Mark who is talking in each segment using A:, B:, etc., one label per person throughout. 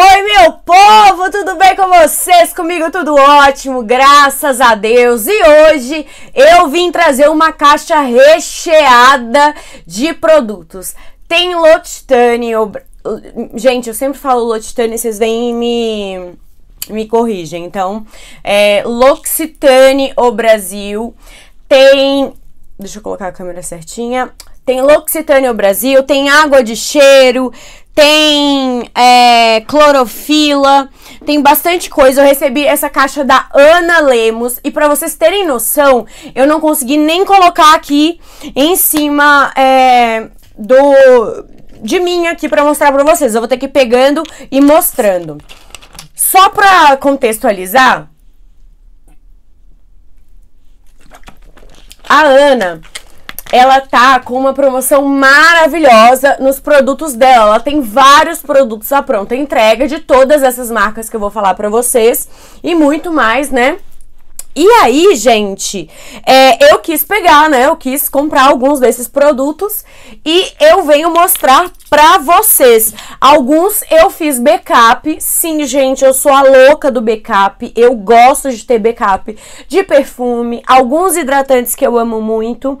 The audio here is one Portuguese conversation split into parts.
A: Oi, meu povo, tudo bem com vocês? Comigo tudo ótimo, graças a Deus. E hoje eu vim trazer uma caixa recheada de produtos. Tem L'Occitane, eu... gente, eu sempre falo L'Occitane, vocês vêm me me corrigem. Então, é L'Occitane o Brasil tem, deixa eu colocar a câmera certinha. Tem L'Occitane o Brasil, tem água de cheiro, tem é, clorofila, tem bastante coisa. Eu recebi essa caixa da Ana Lemos e para vocês terem noção, eu não consegui nem colocar aqui em cima é, do de mim aqui para mostrar para vocês. Eu vou ter que ir pegando e mostrando. Só para contextualizar, a Ana ela tá com uma promoção maravilhosa nos produtos dela. Ela tem vários produtos à pronta entrega de todas essas marcas que eu vou falar para vocês e muito mais, né? E aí, gente, é, eu quis pegar, né? Eu quis comprar alguns desses produtos e eu venho mostrar pra vocês. Alguns eu fiz backup. Sim, gente, eu sou a louca do backup. Eu gosto de ter backup de perfume, alguns hidratantes que eu amo muito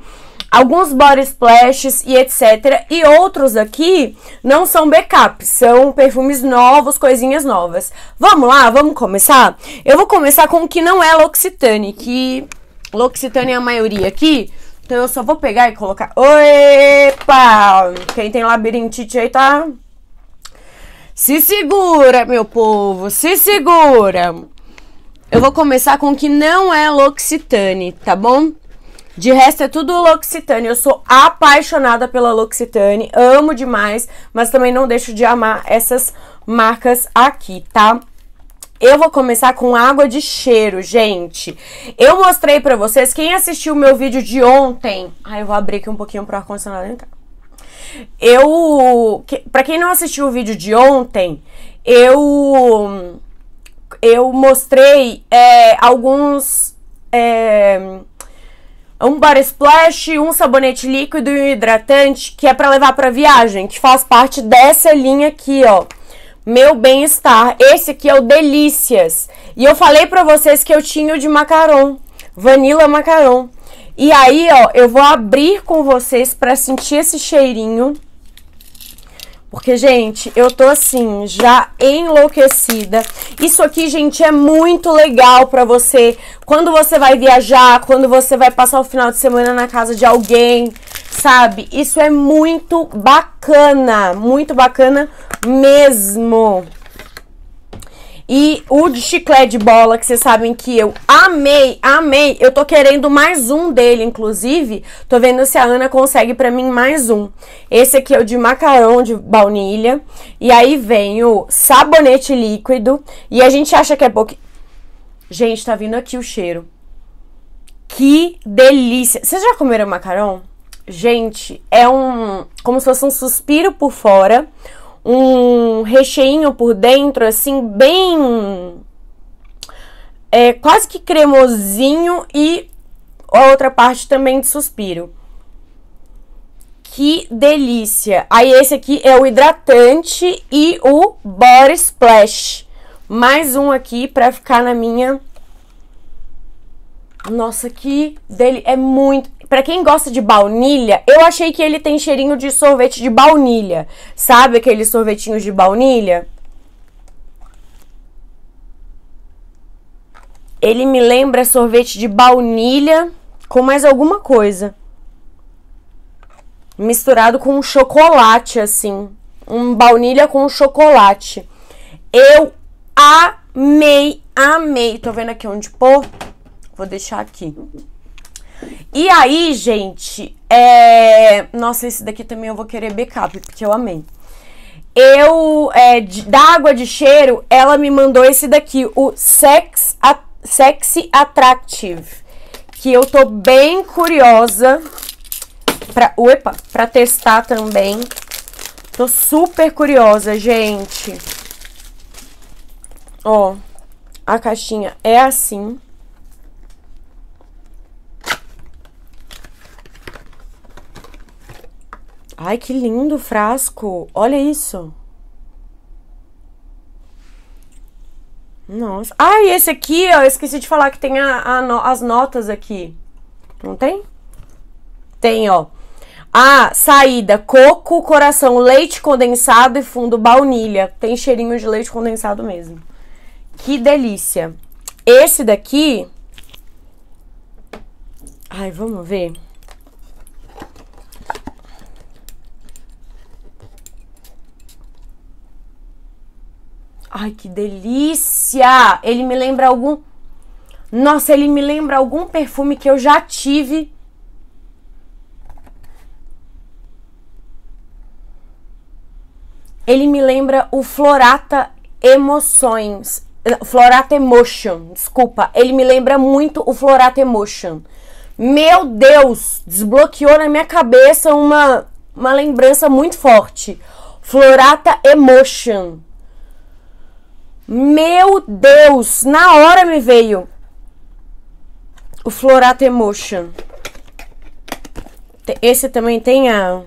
A: alguns body splashes e etc. E outros aqui não são backups, são perfumes novos, coisinhas novas. Vamos lá, vamos começar? Eu vou começar com o que não é L'Occitane, que L'Occitane é a maioria aqui. Então eu só vou pegar e colocar... Opa! Quem tem labirintite aí tá... Se segura, meu povo, se segura! Eu vou começar com o que não é L'Occitane, tá bom? De resto, é tudo L'Occitane. Eu sou apaixonada pela L'Occitane, amo demais, mas também não deixo de amar essas marcas aqui, tá? Eu vou começar com água de cheiro, gente. Eu mostrei pra vocês, quem assistiu o meu vídeo de ontem... Ai, eu vou abrir aqui um pouquinho pro ar-condicionado entrar. Eu... Que, pra quem não assistiu o vídeo de ontem, eu... Eu mostrei é, alguns... É, um body splash, um sabonete líquido e um hidratante que é para levar para viagem, que faz parte dessa linha aqui, ó. Meu bem-estar. Esse aqui é o Delícias. E eu falei para vocês que eu tinha o de macaron, vanilla macaron. E aí, ó, eu vou abrir com vocês para sentir esse cheirinho. Porque, gente, eu tô assim, já enlouquecida. Isso aqui, gente, é muito legal pra você. Quando você vai viajar, quando você vai passar o final de semana na casa de alguém, sabe? Isso é muito bacana, muito bacana mesmo. E o de chiclete de bola, que vocês sabem que eu amei, amei. Eu tô querendo mais um dele, inclusive. Tô vendo se a Ana consegue para mim mais um. Esse aqui é o de macarão de baunilha. E aí vem o sabonete líquido. E a gente acha que é pouco. Gente, tá vindo aqui o cheiro. Que delícia! Vocês já comeram macarão? Gente, é um. como se fosse um suspiro por fora um recheinho por dentro, assim, bem. É, quase que cremosinho e a outra parte também de suspiro. Que delícia! Aí esse aqui é o hidratante e o Body Splash. Mais um aqui pra ficar na minha... Nossa, que dele é muito para quem gosta de baunilha, eu achei que ele tem cheirinho de sorvete de baunilha. Sabe aqueles sorvetinhos de baunilha? Ele me lembra sorvete de baunilha com mais alguma coisa. Misturado com chocolate, assim. Um baunilha com chocolate. Eu amei, amei. Tô vendo aqui onde pôr. Vou deixar aqui. E aí, gente, é... nossa, esse daqui também eu vou querer backup, porque eu amei. Eu, é, de, da água de cheiro, ela me mandou esse daqui, o Sex Sexy Attractive, que eu tô bem curiosa pra, uepa, pra testar também. Tô super curiosa, gente. Ó, a caixinha é assim. Ai, que lindo o frasco. Olha isso. Nossa. Ah, esse aqui, ó, eu esqueci de falar que tem a, a as notas aqui. Não tem? Tem, ó. A saída, coco, coração, leite condensado e fundo baunilha. Tem cheirinho de leite condensado mesmo. Que delícia. Esse daqui... Ai, vamos ver. Ai, que delícia! Ele me lembra algum. Nossa, ele me lembra algum perfume que eu já tive. Ele me lembra o Florata Emoções. Florata Emotion, desculpa. Ele me lembra muito o Florata Emotion. Meu Deus, desbloqueou na minha cabeça uma, uma lembrança muito forte. Florata Emotion. Meu Deus, na hora me veio o Florato Emotion. Esse também tem a...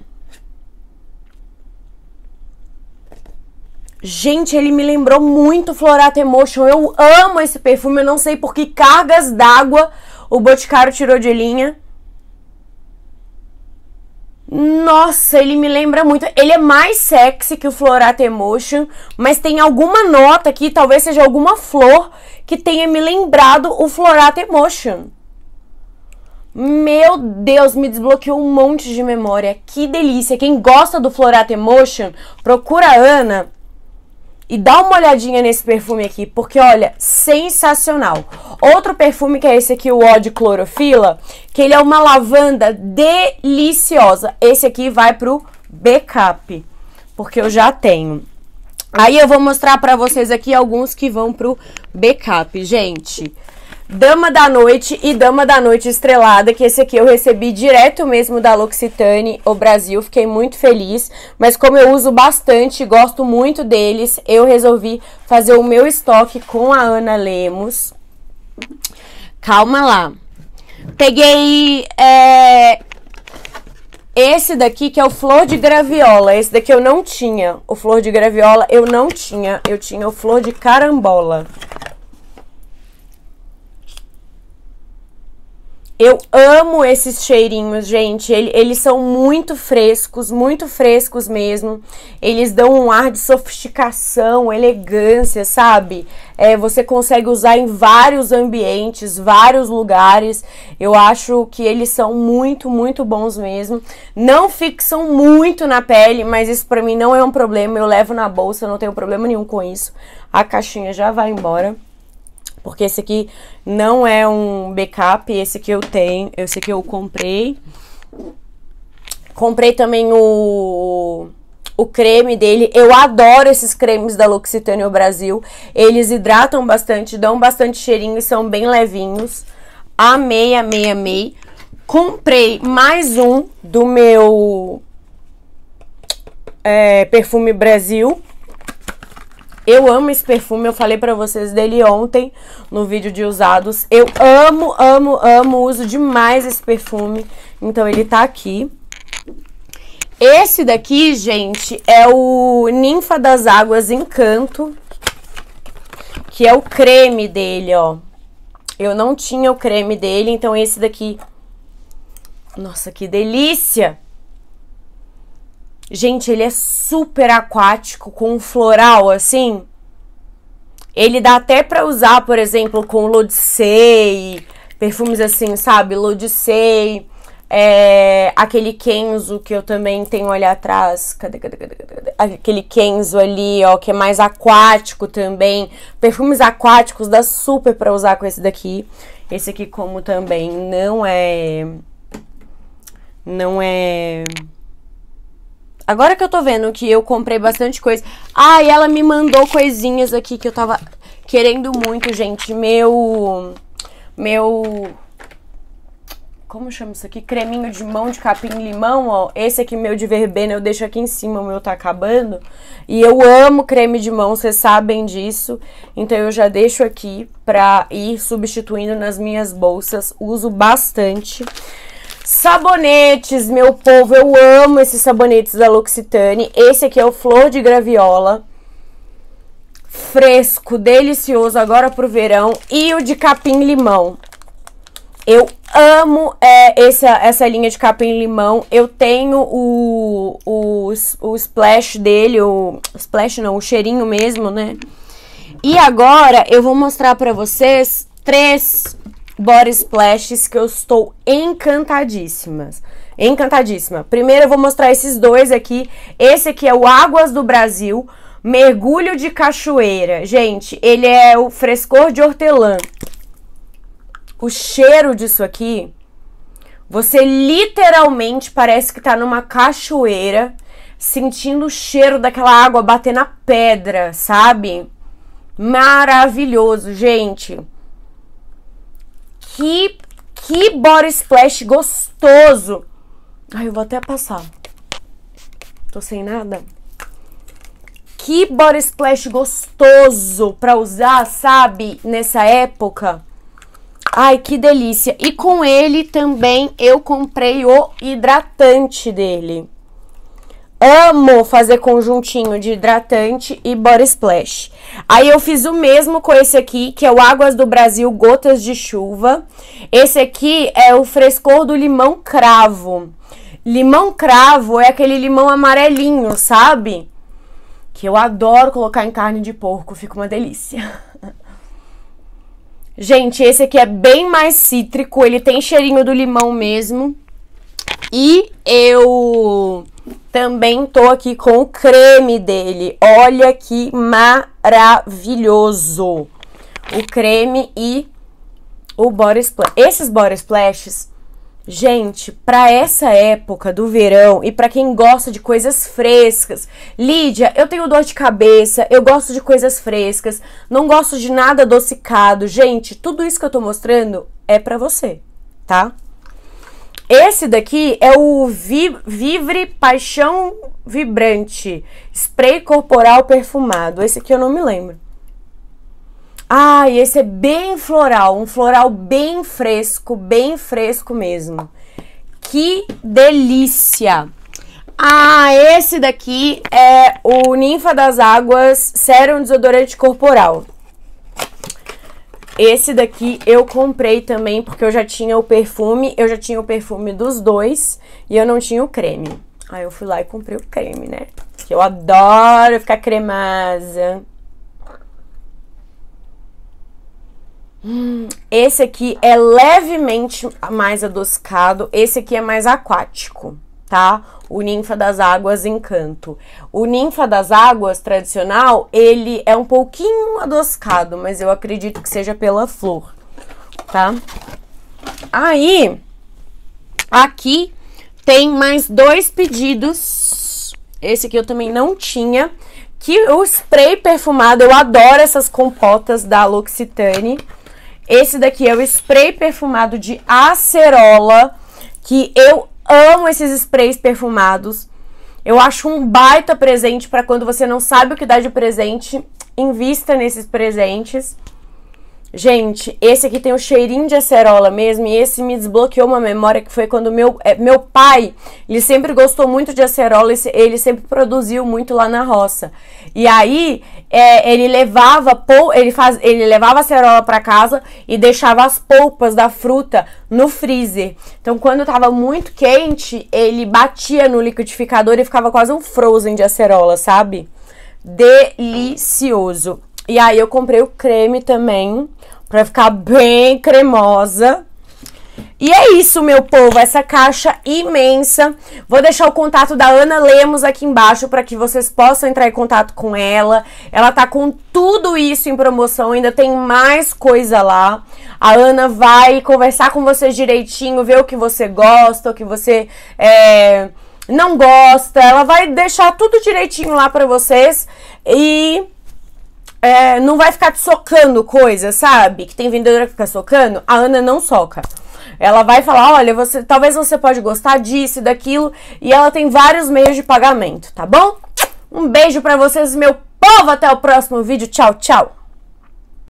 A: Gente, ele me lembrou muito Florato Emotion. Eu amo esse perfume, eu não sei por que cargas d'água o Boticário tirou de linha. Nossa, ele me lembra muito. Ele é mais sexy que o Florata Emotion, mas tem alguma nota aqui, talvez seja alguma flor, que tenha me lembrado o Florata Emotion. Meu Deus, me desbloqueou um monte de memória. Que delícia. Quem gosta do Florata Emotion, procura a Ana e dá uma olhadinha nesse perfume aqui, porque olha, sensacional. Outro perfume que é esse aqui, o Ó de Clorofila, que ele é uma lavanda deliciosa. Esse aqui vai pro backup, porque eu já tenho. Aí eu vou mostrar para vocês aqui alguns que vão pro backup, gente. Dama da Noite e Dama da Noite Estrelada, que esse aqui eu recebi direto mesmo da L'Occitane, o Brasil, fiquei muito feliz, mas como eu uso bastante, gosto muito deles, eu resolvi fazer o meu estoque com a Ana Lemos. Calma lá. Peguei é, esse daqui que é o Flor de Graviola, esse daqui eu não tinha, o Flor de Graviola eu não tinha, eu tinha o Flor de Carambola. Eu amo esses cheirinhos, gente. Eles são muito frescos, muito frescos mesmo. Eles dão um ar de sofisticação, elegância, sabe? É, você consegue usar em vários ambientes, vários lugares. Eu acho que eles são muito, muito bons mesmo. Não fixam muito na pele, mas isso pra mim não é um problema. Eu levo na bolsa, não tenho problema nenhum com isso. A caixinha já vai embora. Porque esse aqui não é um backup, esse aqui eu tenho, esse aqui eu comprei. Comprei também o, o creme dele. Eu adoro esses cremes da L'Occitane Brasil. Eles hidratam bastante, dão bastante cheirinho e são bem levinhos. Amei, amei, amei. Comprei mais um do meu é, perfume Brasil eu amo esse perfume, eu falei pra vocês dele ontem no vídeo de usados. Eu amo, amo, amo, uso demais esse perfume. Então ele tá aqui. Esse daqui, gente, é o Ninfa das Águas Encanto, que é o creme dele, ó. Eu não tinha o creme dele, então esse daqui... Nossa, que delícia! Gente, ele é super aquático, com floral, assim. Ele dá até pra usar, por exemplo, com Lodicei, perfumes assim, sabe? Lodicei, é, aquele Kenzo que eu também tenho ali atrás. Cadê, cadê, cadê, cadê, Aquele Kenzo ali, ó, que é mais aquático também. Perfumes aquáticos dá super pra usar com esse daqui. Esse aqui, como também não é. Não é. Agora que eu tô vendo que eu comprei bastante coisa. Ah, e ela me mandou coisinhas aqui que eu tava querendo muito, gente. Meu. Meu. Como chama isso aqui? Creminho de mão de capim-limão, ó. Esse aqui, meu de verbena, eu deixo aqui em cima, o meu tá acabando. E eu amo creme de mão, vocês sabem disso. Então eu já deixo aqui pra ir substituindo nas minhas bolsas. Uso bastante. Sabonetes, meu povo, eu amo esses sabonetes da L'Occitane. Esse aqui é o Flor de Graviola. Fresco, delicioso, agora pro verão. E o de capim-limão. Eu amo é, essa, essa linha de capim-limão. Eu tenho o, o, o splash dele, o splash não, o cheirinho mesmo, né? E agora eu vou mostrar para vocês três body splashes que eu estou encantadíssima, Encantadíssima. Primeiro eu vou mostrar esses dois aqui. Esse aqui é o Águas do Brasil, mergulho de cachoeira. Gente, ele é o frescor de hortelã. O cheiro disso aqui, você literalmente parece que está numa cachoeira, sentindo o cheiro daquela água bater na pedra, sabe? Maravilhoso, gente. Que, que body splash gostoso. Ai, eu vou até passar. Tô sem nada. Que body splash gostoso pra usar, sabe? Nessa época. Ai, que delícia. E com ele também eu comprei o hidratante dele amo fazer conjuntinho de hidratante e body splash. Aí eu fiz o mesmo com esse aqui, que é o Águas do Brasil Gotas de Chuva. Esse aqui é o frescor do limão cravo. Limão cravo é aquele limão amarelinho, sabe? Que eu adoro colocar em carne de porco, fica uma delícia. Gente, esse aqui é bem mais cítrico, ele tem cheirinho do limão mesmo. E eu também tô aqui com o creme dele. Olha que maravilhoso! O creme e o body splash. Esses body splashes, gente, para essa época do verão e para quem gosta de coisas frescas. Lídia, eu tenho dor de cabeça, eu gosto de coisas frescas, não gosto de nada adocicado. Gente, tudo isso que eu tô mostrando é para você, tá? Esse daqui é o Vi Vivre Paixão Vibrante, spray corporal perfumado. Esse aqui eu não me lembro. Ah, e esse é bem floral, um floral bem fresco, bem fresco mesmo. Que delícia! Ah, esse daqui é o Ninfa das Águas Serum Desodorante Corporal. Esse daqui eu comprei também porque eu já tinha o perfume, eu já tinha o perfume dos dois e eu não tinha o creme. Aí eu fui lá e comprei o creme, né? Que eu adoro ficar cremosa. Hum, esse aqui é levemente mais adocicado, esse aqui é mais aquático tá? O ninfa das águas encanto. O ninfa das águas tradicional, ele é um pouquinho adoscado, mas eu acredito que seja pela flor, tá? Aí, aqui tem mais dois pedidos. Esse aqui eu também não tinha. Que o spray perfumado, eu adoro essas compotas da L'Occitane. Esse daqui é o spray perfumado de acerola que eu amo esses sprays perfumados. Eu acho um baita presente para quando você não sabe o que dar de presente. Invista nesses presentes. Gente, esse aqui tem o um cheirinho de acerola mesmo, e esse me desbloqueou uma memória que foi quando meu, é, meu pai, ele sempre gostou muito de acerola, ele sempre produziu muito lá na roça. E aí, é, ele levava ele, faz, ele levava acerola para casa e deixava as polpas da fruta no freezer. Então, quando tava muito quente, ele batia no liquidificador e ficava quase um frozen de acerola, sabe? Delicioso. E aí eu comprei o creme também Pra ficar bem cremosa. E é isso, meu povo, essa caixa imensa. Vou deixar o contato da Ana Lemos aqui embaixo para que vocês possam entrar em contato com ela. Ela tá com tudo isso em promoção, ainda tem mais coisa lá. A Ana vai conversar com vocês direitinho, ver o que você gosta, o que você é, não gosta. Ela vai deixar tudo direitinho lá para vocês e é, não vai ficar socando coisa, sabe? Que tem vendedora que fica socando, a Ana não soca. Ela vai falar, olha, você, talvez você pode gostar disso e daquilo, e ela tem vários meios de pagamento, tá bom? Um beijo para vocês, meu povo, até o próximo vídeo. Tchau, tchau.